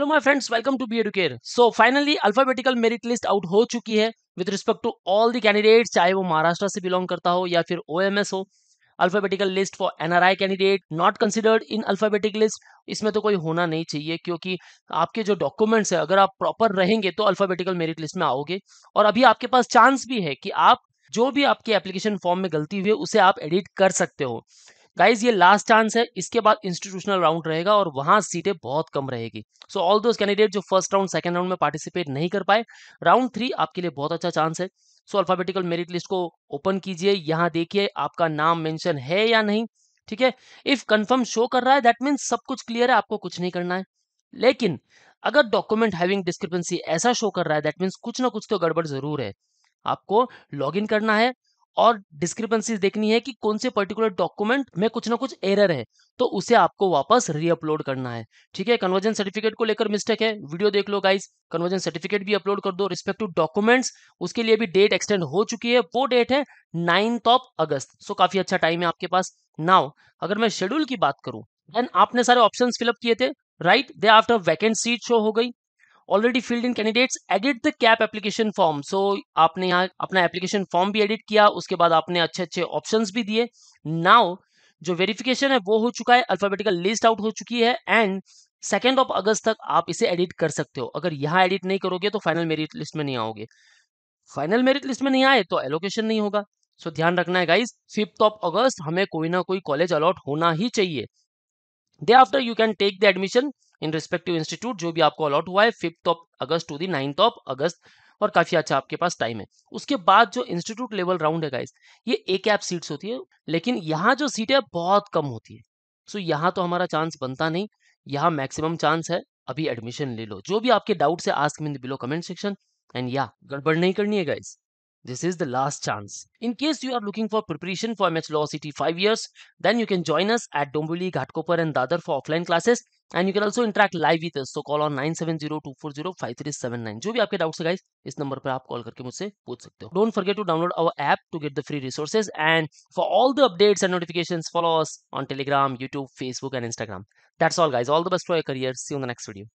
Hello my friends welcome to B educare so finally alphabetical merit list out हो चुकी है with respect to all the candidate चाहे वो महाराष्ट्र से belong करता हो या फिर ओ हो alphabetical list for NRI candidate not considered in alphabetic list इसमें तो कोई होना नहीं चाहिए क्योंकि आपके जो डॉक्यूमेंट्स है अगर आप प्रॉपर रहेंगे तो अल्फाबेटिकल मेरिट लिस्ट में आओगे और अभी आपके पास चांस भी है कि आप जो भी आपके एप्लीकेशन फॉर्म में गलती हुई है उसे आप एडिट कर सकते हो गाइज ये लास्ट चांस है इसके बाद इंस्टीट्यूशनल राउंड रहेगा और वहां सीटें बहुत कम रहेगी सो ऑल दोज कैंडिडेट जो फर्स्ट राउंड सेकेंड राउंड में पार्टिसिपेट नहीं कर पाए राउंड थ्री आपके लिए बहुत अच्छा चांस है सो अल्फाबेटिकल मेरिट लिस्ट को ओपन कीजिए यहाँ देखिए आपका नाम मेंशन है या नहीं ठीक है इफ कंफर्म शो कर रहा है दैट मीन्स सब कुछ क्लियर है आपको कुछ नहीं करना है लेकिन अगर डॉक्यूमेंट हैविंग डिस्क्रिपेंसी ऐसा शो कर रहा है दैट मीन्स कुछ ना कुछ तो गड़बड़ जरूर है आपको इन करना है और डिस्क्रिपेंसी देखनी है कि कौन से पर्टिकुलर डॉक्यूमेंट में कुछ ना कुछ एरर है तो उसे आपको वापस रीअपलोड करना है ठीक है कन्वर्जन सर्टिफिकेट को लेकर मिस्टेक है वीडियो देख लो गाइस कन्वर्जन सर्टिफिकेट भी अपलोड कर दो रिस्पेक्ट टू डॉक्यूमेंट्स उसके लिए भी डेट एक्सटेंड हो चुकी है वो डेट है नाइन्थ ऑफ अगस्त सो काफी अच्छा टाइम है आपके पास नाउ अगर मैं शेड्यूल की बात करूं देन आपने सारे ऑप्शन फिलअप किए थे right thereafter vacant seat show हो गई already filled in candidates edit the CAP application form so आपने यहाँ अपना एप्लीकेशन फॉर्म भी एडिट किया उसके बाद आपने अच्छे अच्छे ऑप्शन भी दिए नाउ जो वेरिफिकेशन है वो हो चुका है अल्फाबेटिकल लिस्ट आउट हो चुकी है एंड सेकेंड ऑफ अगस्त तक आप इसे एडिट कर सकते हो अगर यहाँ एडिट नहीं करोगे तो फाइनल मेरिट लिस्ट में नहीं आओगे फाइनल मेरिट लिस्ट में नहीं आए तो एलोकेशन नहीं होगा सो so, ध्यान रखना है गाइज फिफ्थ ऑफ अगस्त हमें कोई ना कोई कॉलेज अलॉट होना ही चाहिए thereafter you can take the admission in respective institute जो भी आपको अलॉट हुआ है fifth of August to the ninth of August और काफी अच्छा आपके पास टाइम है उसके बाद जो इंस्टीट्यूट लेवल राउंड है गाइस ये एक ऐप सीट्स होती है लेकिन यहाँ जो सीट है बहुत कम होती है सो so, यहाँ तो हमारा चांस बनता नहीं यहाँ मैक्सिमम चांस है अभी एडमिशन ले लो जो भी आपके डाउट्स है आस्क मिन बिलो कमेंट सेक्शन एंड या गड़बड़ नहीं करनी है guys This is the last chance. In case you are looking for preparation for MH Law City 5 years, then you can join us at Dombuli Ghatkopar and Dadar for offline classes and you can also interact live with us. So call on 9702405379. जो भी doubts हैं guys, इस number पर आप call करके मुझसे पूछ Don't forget to download our app to get the free resources and for all the updates and notifications, follow us on Telegram, YouTube, Facebook and Instagram. That's all guys. All the best for your career. See you in the next video.